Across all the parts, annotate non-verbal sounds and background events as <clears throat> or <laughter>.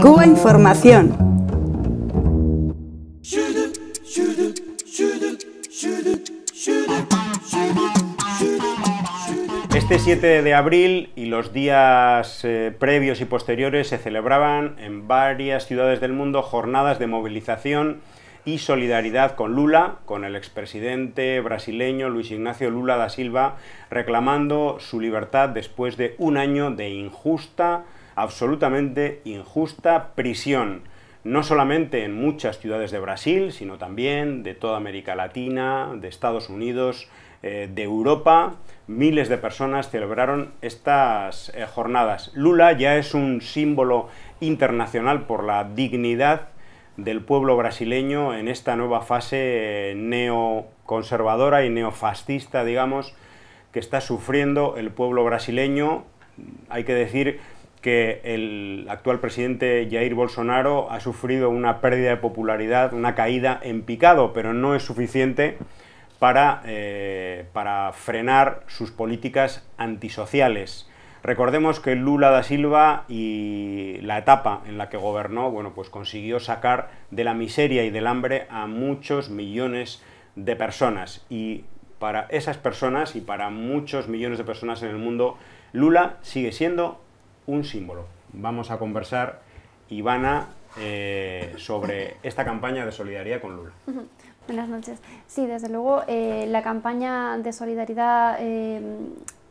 Cuba Información. Este 7 de abril y los días eh, previos y posteriores se celebraban en varias ciudades del mundo jornadas de movilización y solidaridad con Lula, con el expresidente brasileño Luis Ignacio Lula da Silva, reclamando su libertad después de un año de injusta absolutamente injusta prisión, no solamente en muchas ciudades de Brasil, sino también de toda América Latina, de Estados Unidos, eh, de Europa. Miles de personas celebraron estas eh, jornadas. Lula ya es un símbolo internacional por la dignidad del pueblo brasileño en esta nueva fase eh, neoconservadora y neofascista, digamos, que está sufriendo el pueblo brasileño. Hay que decir que el actual presidente Jair Bolsonaro ha sufrido una pérdida de popularidad, una caída en picado, pero no es suficiente para, eh, para frenar sus políticas antisociales. Recordemos que Lula da Silva y la etapa en la que gobernó, bueno, pues consiguió sacar de la miseria y del hambre a muchos millones de personas. Y para esas personas y para muchos millones de personas en el mundo, Lula sigue siendo un símbolo. Vamos a conversar, Ivana, eh, sobre esta campaña de solidaridad con Lula. Buenas noches. Sí, desde luego, eh, la campaña de solidaridad eh,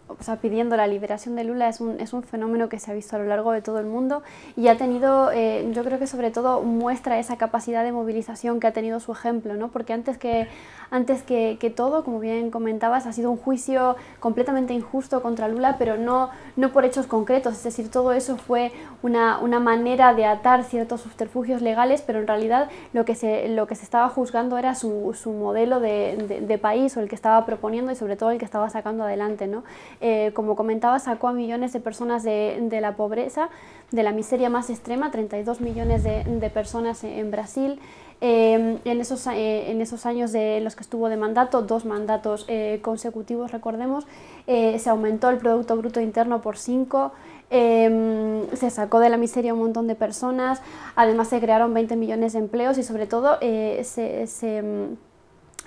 o sea, pidiendo la liberación de Lula es un, es un, fenómeno que se ha visto a lo largo de todo el mundo y ha tenido, eh, yo creo que sobre todo muestra esa capacidad de movilización que ha tenido su ejemplo, ¿no? porque antes que, antes que, que, todo, como bien comentabas, ha sido un juicio completamente injusto contra Lula, pero no, no por hechos concretos, es decir, todo eso fue una, una manera de atar ciertos subterfugios legales, pero en realidad lo que se, lo que se estaba juzgando era su, su modelo de, de, de, país o el que estaba proponiendo y sobre todo el que estaba sacando adelante. ¿no? Eh, como comentaba, sacó a millones de personas de, la pobreza, de la miseria más extrema, 32 millones de, personas en, Brasil. Eh, en, esos, eh, en esos años de los que estuvo de mandato, dos mandatos consecutivos, recordemos, se aumentó el Producto Bruto Interno por 5, se sacó de la miseria un montón de personas, además se crearon 20 millones de empleos y sobre todo se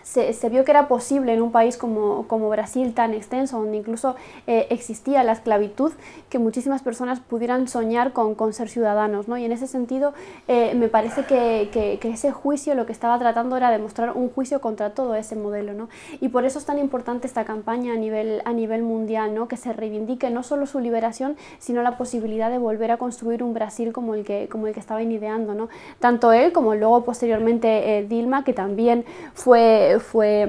se, vio que era posible en un país como, como Brasil tan extenso, donde incluso eh, existía la esclavitud, que muchísimas personas pudieran soñar con, ser ciudadanos. Y en ese sentido eh, me parece que, ese juicio lo que estaba tratando era demostrar un juicio contra todo ese modelo. ¿no? Y por eso es tan importante esta campaña a nivel, a nivel mundial, ¿no? que se reivindique no solo su liberación, sino la posibilidad de volver a construir un Brasil como el que, como el que estaba ideando. ¿no? Tanto él como luego posteriormente eh, Dilma, que también fue fue,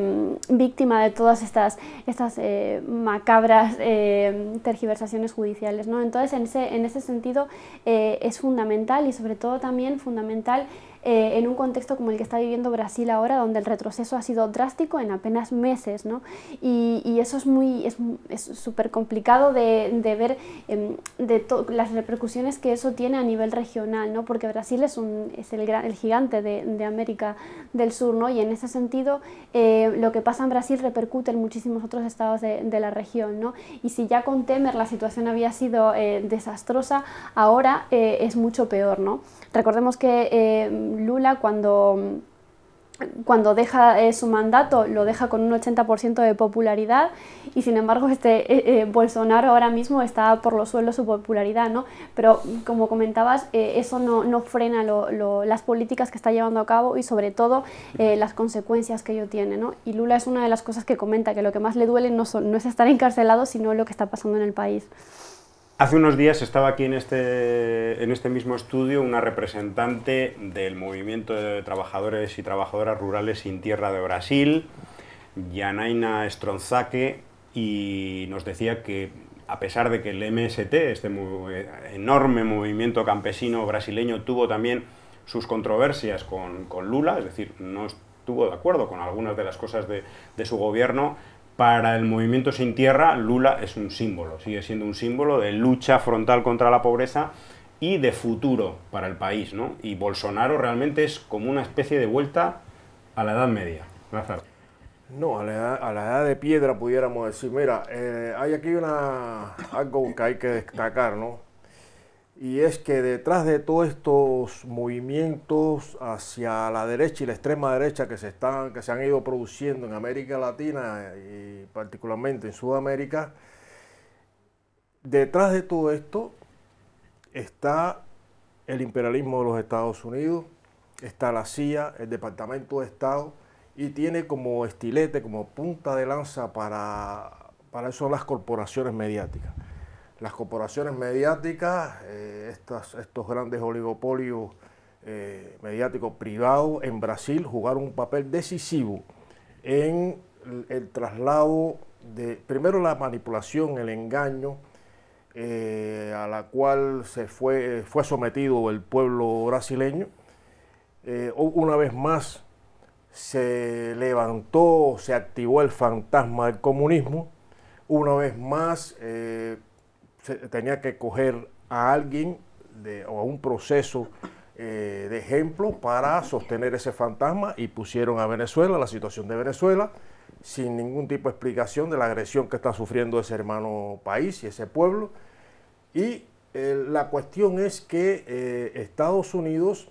mm, víctima de todas estas, estas eh, macabras eh, tergiversaciones judiciales. ¿no? Entonces, en ese, en ese sentido, eh, es fundamental y sobre todo también fundamental eh, en un contexto como el que está viviendo Brasil ahora, donde el retroceso ha sido drástico en apenas meses, ¿no? y, y, eso es muy, es súper complicado de, de ver eh, de las repercusiones que eso tiene a nivel regional, ¿no? Porque Brasil es, un, es el, gran, el gigante de, de, América del Sur, ¿no? Y en ese sentido, eh, lo que pasa en Brasil repercute en muchísimos otros estados de, de la región, ¿no? Y si ya con Temer la situación había sido eh, desastrosa, ahora es mucho peor, ¿no? Recordemos que Lula cuando, cuando deja eh, su mandato lo deja con un 80% de popularidad y sin embargo este eh, eh, Bolsonaro ahora mismo está por los suelos su popularidad, ¿no? Pero como comentabas, eso no, frena las políticas que está llevando a cabo y sobre todo las consecuencias que ello tiene, Y Lula es una de las cosas que comenta, que lo que más le duele no, no es estar encarcelado, sino lo que está pasando en el país. Hace unos días estaba aquí en este, en este mismo estudio una representante del movimiento de trabajadores y trabajadoras rurales sin tierra de Brasil, Yanaina Stronzaque, y nos decía que a pesar de que el MST, este enorme movimiento campesino brasileño, tuvo también sus controversias con, Lula, es decir, no estuvo de acuerdo con algunas de las cosas de, de su gobierno, para el movimiento sin tierra, Lula es un símbolo, sigue siendo un símbolo de lucha frontal contra la pobreza y de futuro para el país, ¿no? Y Bolsonaro realmente es como una especie de vuelta a la Edad Media. No, a la, edad, de piedra pudiéramos decir, mira, eh, hay aquí una, algo que hay que destacar, ¿no? y es que detrás de todos estos movimientos hacia la derecha y la extrema derecha que se, están, que se han ido produciendo en América Latina y particularmente en Sudamérica, detrás de todo esto está el imperialismo de los Estados Unidos, está la CIA, el Departamento de Estado, y tiene como estilete, como punta de lanza para, para eso las corporaciones mediáticas las corporaciones mediáticas, eh, estos grandes oligopolios eh, mediáticos privados en Brasil jugaron un papel decisivo en el, traslado de, primero la manipulación, el engaño, eh, a la cual se fue, fue sometido el pueblo brasileño. una vez más se levantó, se activó el fantasma del comunismo. Una vez más tenía que coger a alguien o a un proceso eh, de ejemplo para sostener ese fantasma y pusieron a Venezuela, la situación de Venezuela, sin ningún tipo de explicación de la agresión que está sufriendo ese hermano país y ese pueblo. Y eh, la cuestión es que eh, Estados Unidos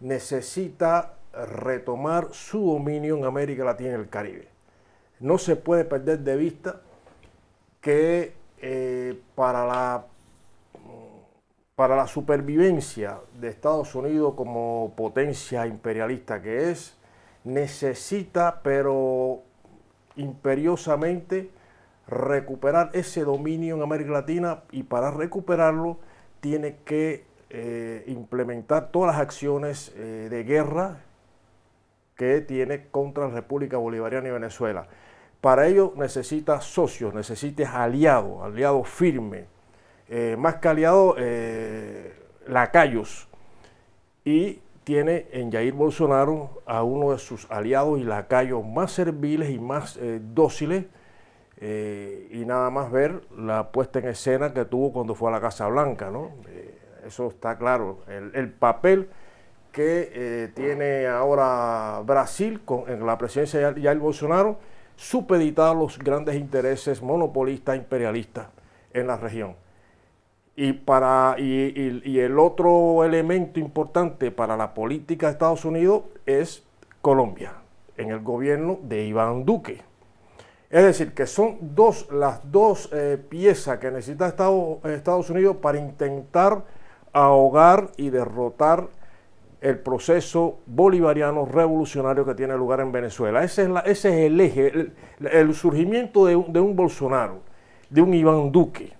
necesita retomar su dominio en América Latina y el Caribe. No se puede perder de vista que eh, para, la, supervivencia de Estados Unidos como potencia imperialista que es, necesita, pero imperiosamente, recuperar ese dominio en América Latina y para recuperarlo tiene que eh, implementar todas las acciones eh, de guerra que tiene contra la República Bolivariana y Venezuela. Para ello necesitas socios, necesitas aliados, aliados firmes, eh, más que aliados, eh, lacayos. Y tiene en Jair Bolsonaro a uno de sus aliados y lacayos más serviles y más eh, dóciles. y nada más ver la puesta en escena que tuvo cuando fue a la Casa Blanca, ¿no? eso está claro. El, papel que tiene ahora Brasil con, en la presidencia de Jair Bolsonaro Supeditar los grandes intereses monopolistas imperialistas en la región. Y, para, el otro elemento importante para la política de Estados Unidos es Colombia, en el gobierno de Iván Duque. Es decir, que son dos, las dos eh, piezas que necesita Estados Unidos para intentar ahogar y derrotar el proceso bolivariano revolucionario que tiene lugar en Venezuela. Ese es, el eje, el, surgimiento de un, Bolsonaro, de un Iván Duque,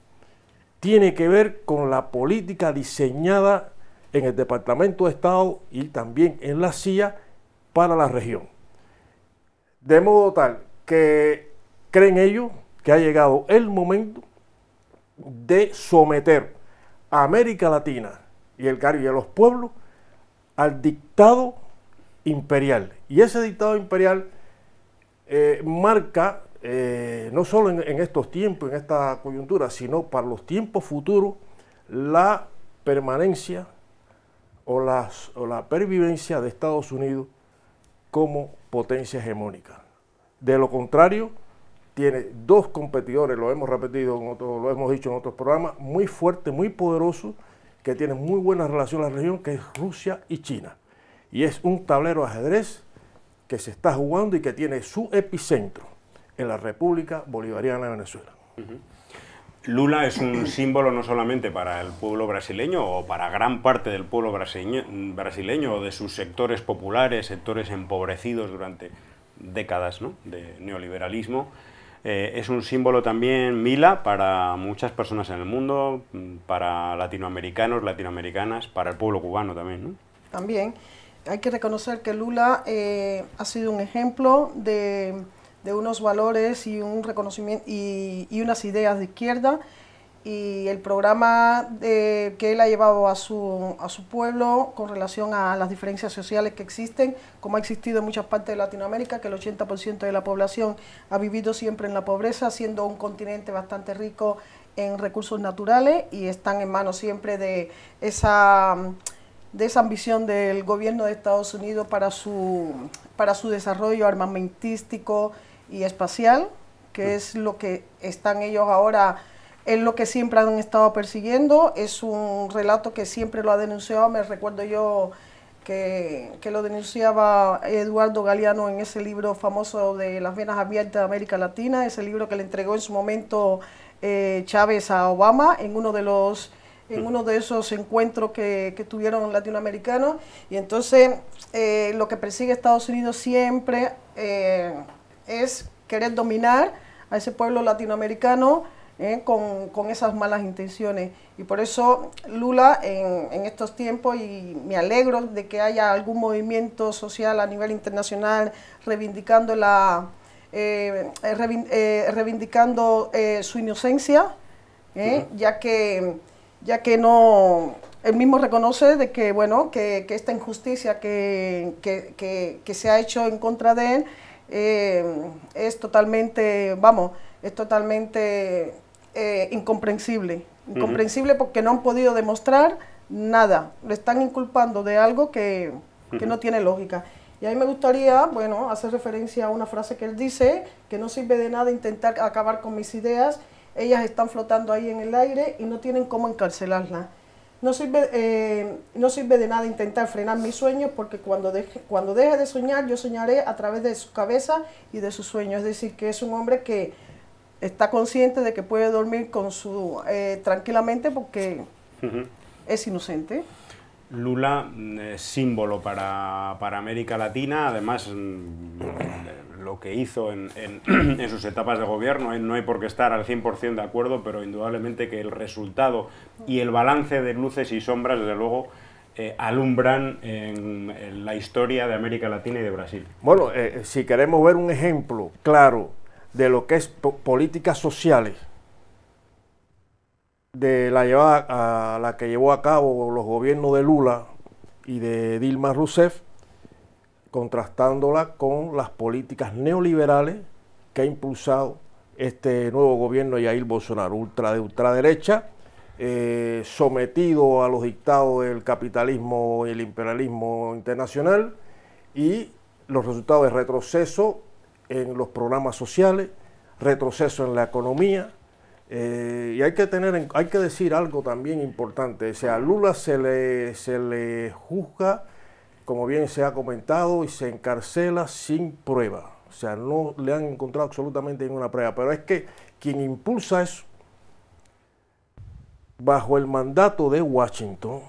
tiene que ver con la política diseñada en el Departamento de Estado y también en la CIA para la región. De modo tal que creen ellos que ha llegado el momento de someter a América Latina y el Caribe y a los pueblos al dictado imperial. Y ese dictado imperial eh, marca, eh, no solo en, estos tiempos, en esta coyuntura, sino para los tiempos futuros, la permanencia o, la pervivencia de Estados Unidos como potencia hegemónica. De lo contrario, tiene dos competidores, lo hemos repetido, lo hemos dicho en otros programas, muy fuertes, muy poderosos, que tiene muy buena relación con la región, que es Rusia y China. Y es un tablero ajedrez que se está jugando y que tiene su epicentro en la República Bolivariana de Venezuela. Lula es un <clears throat> símbolo no solamente para el pueblo brasileño o para gran parte del pueblo brasileño, o de sus sectores populares, sectores empobrecidos durante décadas de neoliberalismo, eh, es un símbolo también, Mila, para muchas personas en el mundo, para latinoamericanos, latinoamericanas, para el pueblo cubano también. ¿no? También hay que reconocer que Lula eh, ha sido un ejemplo de, de, unos valores y un reconocimiento y, y unas ideas de izquierda y el programa de, que él ha llevado a su, a su pueblo con relación a las diferencias sociales que existen, como ha existido en muchas partes de Latinoamérica, que el 80% de la población ha vivido siempre en la pobreza, siendo un continente bastante rico en recursos naturales y están en manos siempre de esa, de esa ambición del gobierno de Estados Unidos para su, para su desarrollo armamentístico y espacial, que mm. es lo que están ellos ahora es lo que siempre han estado persiguiendo, es un relato que siempre lo ha denunciado, me recuerdo yo que, lo denunciaba Eduardo Galeano en ese libro famoso de Las Venas Abiertas de América Latina, ese libro que le entregó en su momento eh, Chávez a Obama en uno de los en uno de esos encuentros que, tuvieron latinoamericanos. Y entonces eh, lo que persigue Estados Unidos siempre eh, es querer dominar a ese pueblo latinoamericano ¿eh? con, esas malas intenciones. Y por eso Lula en, estos tiempos, y me alegro de que haya algún movimiento social a nivel internacional reivindicando, la, eh, eh, reivindicando su inocencia, ya que ya que no él mismo reconoce de que, bueno, que, esta injusticia que, se ha hecho en contra de él es totalmente, vamos, es totalmente eh, incomprensible. Incomprensible porque no han podido demostrar nada. Le están inculpando de algo que, no tiene lógica. Y a mí me gustaría, bueno, hacer referencia a una frase que él dice, que no sirve de nada intentar acabar con mis ideas, ellas están flotando ahí en el aire y no tienen cómo encarcelarlas. No sirve, eh, no sirve de nada intentar frenar mis sueños porque cuando deje, cuando deje de soñar, yo soñaré a través de su cabeza y de sus sueños. Es decir, que es un hombre que está consciente de que puede dormir con su eh, tranquilamente porque es inocente. Lula, mm, símbolo para, América Latina, además mm, mm, lo que hizo <clears throat> en, sus etapas de gobierno, no hay por qué estar al 100% de acuerdo, pero indudablemente que el resultado y el balance de luces y sombras, desde luego, eh, alumbran en, la historia de América Latina y de Brasil. Bueno, eh, si queremos ver un ejemplo claro de lo que es políticas sociales, de la llevada a la que llevó a cabo los gobiernos de Lula y de Dilma Rousseff, contrastándola con las políticas neoliberales que ha impulsado este nuevo gobierno de Jair Bolsonaro, ultra de ultraderecha, eh, sometido a los dictados del capitalismo y el imperialismo internacional y los resultados de retroceso en los programas sociales, retroceso en la economía. Eh, y hay que, tener, hay que decir algo también importante. O sea, a Lula se le, se le juzga, como bien se ha comentado, y se encarcela sin prueba. O sea, no le han encontrado absolutamente ninguna prueba. Pero es que quien impulsa eso, bajo el mandato de Washington,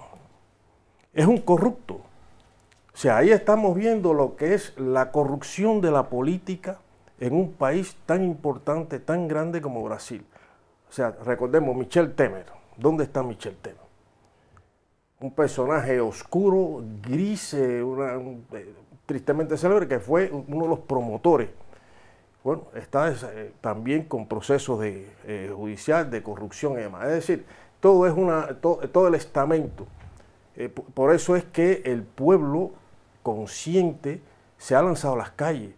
es un corrupto sea, ahí estamos viendo lo que es la corrupción de la política en un país tan importante, tan grande como Brasil. O sea, recordemos Michel Temer. ¿Dónde está Michel Temer? Un personaje oscuro, gris, eh, eh, tristemente célebre, que fue uno de los promotores. Bueno, está eh, también con procesos de, judicial, de corrupción y Es decir, todo es una, todo el estamento. por eso es que el pueblo consciente se ha lanzado a las calles.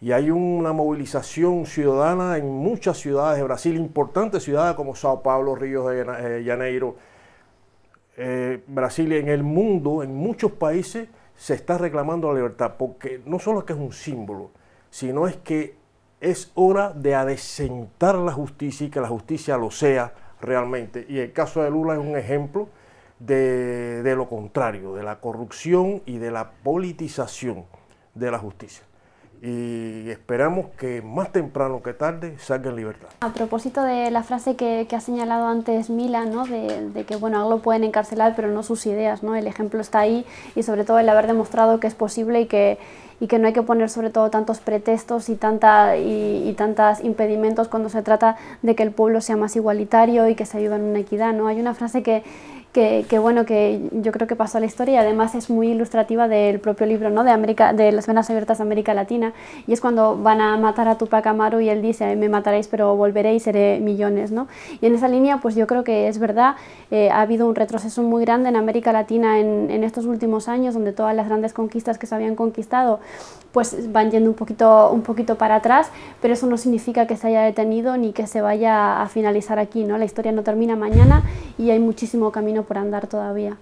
Y hay una movilización ciudadana en muchas ciudades de Brasil, importantes ciudades como Sao Paulo, Río de eh, Janeiro, eh, Brasil, en el mundo, en muchos países, se está reclamando la libertad, porque no solo es que es un símbolo, sino es que es hora de adecentar la justicia y que la justicia lo sea realmente. Y el caso de Lula es un ejemplo de, de lo contrario, de la corrupción y de la politización de la justicia y esperamos que más temprano que tarde salga en libertad. A propósito de la frase que, que ha señalado antes Mila, ¿no? de, de, que bueno, lo pueden encarcelar pero no sus ideas, ¿no? el ejemplo está ahí y sobre todo el haber demostrado que es posible y que, y que no hay que poner sobre todo tantos pretextos y, tanta, y, y tantos impedimentos cuando se trata de que el pueblo sea más igualitario y que se ayude en una equidad. ¿no? Hay una frase que, que, bueno, que yo creo que pasó a la historia y además es muy ilustrativa del propio libro, ¿no? De América, de las venas abiertas de América Latina y es cuando van a matar a Tupac Amaru y él dice, me mataréis pero volveréis seré millones, ¿no? Y en esa línea pues yo creo que es verdad, eh, ha habido un retroceso muy grande en América Latina en, en, estos últimos años donde todas las grandes conquistas que se habían conquistado pues van yendo un poquito, un poquito para atrás, pero eso no significa que se haya detenido ni que se vaya a finalizar aquí, ¿no? La historia no termina mañana y hay muchísimo camino por andar todavía.